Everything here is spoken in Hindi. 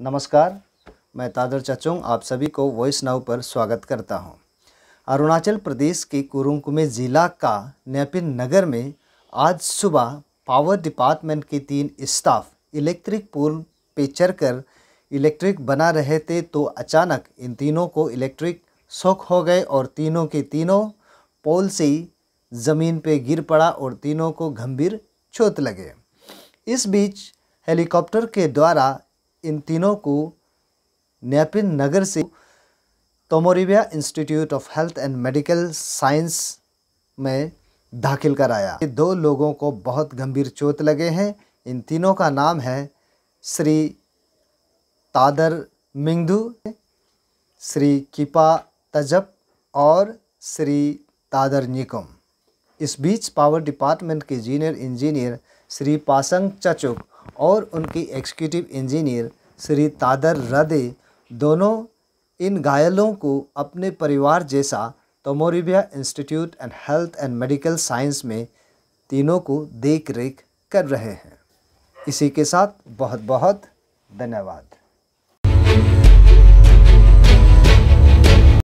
नमस्कार मैं तादर चाचोंग आप सभी को वॉइस नाउ पर स्वागत करता हूं। अरुणाचल प्रदेश के कुरुंगकुमे ज़िला का नेपिन नगर में आज सुबह पावर डिपार्टमेंट के तीन स्टाफ इलेक्ट्रिक पोल पे चढ़कर इलेक्ट्रिक बना रहे थे तो अचानक इन तीनों को इलेक्ट्रिक शौक हो गए और तीनों के तीनों पोल से ज़मीन पर गिर पड़ा और तीनों को गंभीर चोट लगे इस बीच हेलीकॉप्टर के द्वारा इन तीनों को नेपिन नगर से Tomo Riba institute of health and medical science में दाखिल कराया दो लोगों को बहुत गंभीर चोट लगे हैं इन तीनों का नाम है श्री तादर मिंगधू श्री किपा तजब और श्री तादर निकम इस बीच पावर डिपार्टमेंट के जूनियर इंजीनियर श्री पासंग चचुक और उनके एग्जीक्यूटिव इंजीनियर श्री तादर रदे दोनों इन घायलों को अपने परिवार जैसा Tomo Riba institute and health and medical science में तीनों को देख रेख कर रहे हैं इसी के साथ बहुत बहुत धन्यवाद